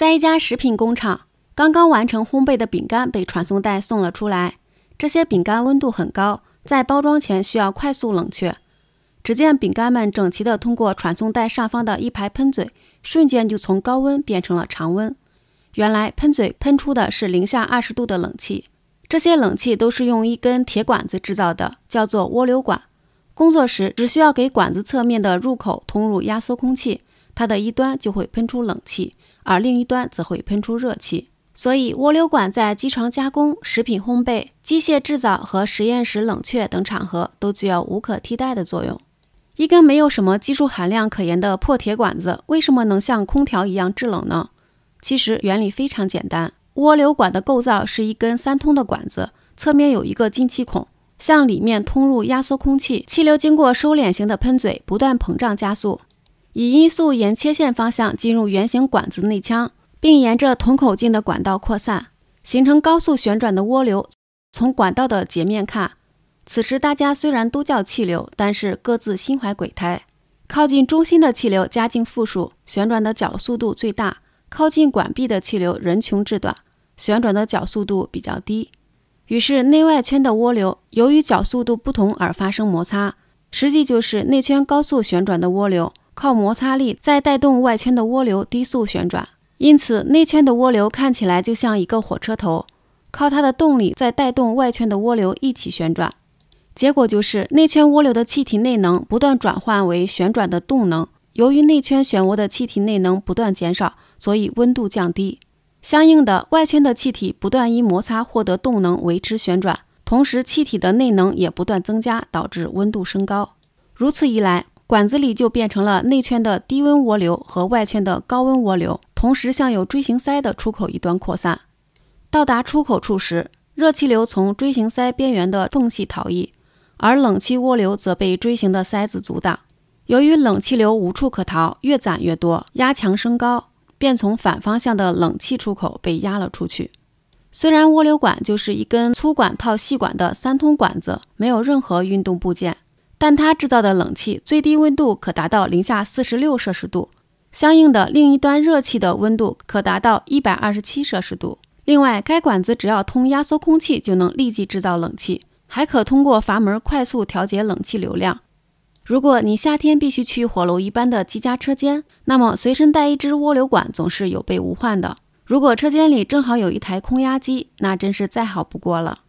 在一家食品工厂，刚刚完成烘焙的饼干被传送带送了出来。这些饼干温度很高，在包装前需要快速冷却。只见饼干们整齐地通过传送带上方的一排喷嘴，瞬间就从高温变成了常温。原来喷嘴喷出的是零下二十度的冷气。这些冷气都是用一根铁管子制造的，叫做涡流管。工作时只需要给管子侧面的入口通入压缩空气，它的一端就会喷出冷气。而另一端则会喷出热气，所以涡流管在机床加工、食品烘焙、机械制造和实验室冷却等场合都具有无可替代的作用。一根没有什么技术含量可言的破铁管子，为什么能像空调一样制冷呢？其实原理非常简单，涡流管的构造是一根三通的管子，侧面有一个进气孔，向里面通入压缩空气，气流经过收敛型的喷嘴，不断膨胀加速。以音速沿切线方向进入圆形管子内腔，并沿着同口径的管道扩散，形成高速旋转的涡流。从管道的截面看，此时大家虽然都叫气流，但是各自心怀鬼胎。靠近中心的气流加进负数，旋转的角速度最大；靠近管壁的气流人穷志短，旋转的角速度比较低。于是内外圈的涡流由于角速度不同而发生摩擦，实际就是内圈高速旋转的涡流。靠摩擦力在带动外圈的涡流低速旋转，因此内圈的涡流看起来就像一个火车头，靠它的动力在带动外圈的涡流一起旋转。结果就是内圈涡流的气体内能不断转换为旋转的动能。由于内圈漩涡的气体内能不断减少，所以温度降低。相应的，外圈的气体不断因摩擦获得动能维持旋转，同时气体的内能也不断增加，导致温度升高。如此一来，管子里就变成了内圈的低温涡流和外圈的高温涡流，同时向有锥形塞的出口一端扩散。到达出口处时，热气流从锥形塞边缘的缝隙逃逸，而冷气涡流则被锥形的塞子阻挡。由于冷气流无处可逃，越攒越多，压强升高，便从反方向的冷气出口被压了出去。虽然涡流管就是一根粗管套细管的三通管子，没有任何运动部件。但它制造的冷气最低温度可达到零下四十六摄氏度，相应的另一端热气的温度可达到一百二十七摄氏度。另外，该管子只要通压缩空气就能立即制造冷气，还可通过阀门快速调节冷气流量。如果你夏天必须去火炉一般的机加车间，那么随身带一只涡流管总是有备无患的。如果车间里正好有一台空压机，那真是再好不过了。